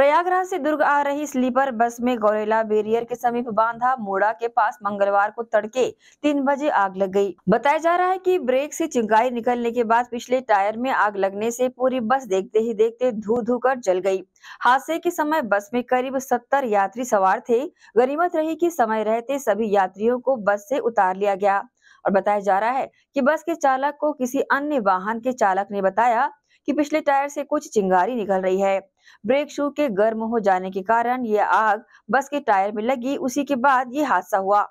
प्रयागराज से दुर्ग आ रही sleeper bus में गौरेला बेरियर के समीप बांधा मोड़ा के पास मंगलवार को तड़के तीन बजे आग लग गई बताया जा रहा है कि ब्रेक से चिंगारी निकलने के बाद पिछले टायर में आग लगने से पूरी बस देखते ही देखते धू धू कर जल गई हादसे के समय बस में करीब सत्तर यात्री सवार थे गरीबत रही की समय रहते सभी यात्रियों को बस ऐसी उतार लिया गया और बताया जा रहा है की बस के चालक को किसी अन्य वाहन के चालक ने बताया कि पिछले टायर से कुछ चिंगारी निकल रही है ब्रेक शू के गर्म हो जाने के कारण ये आग बस के टायर में लगी उसी के बाद ये हादसा हुआ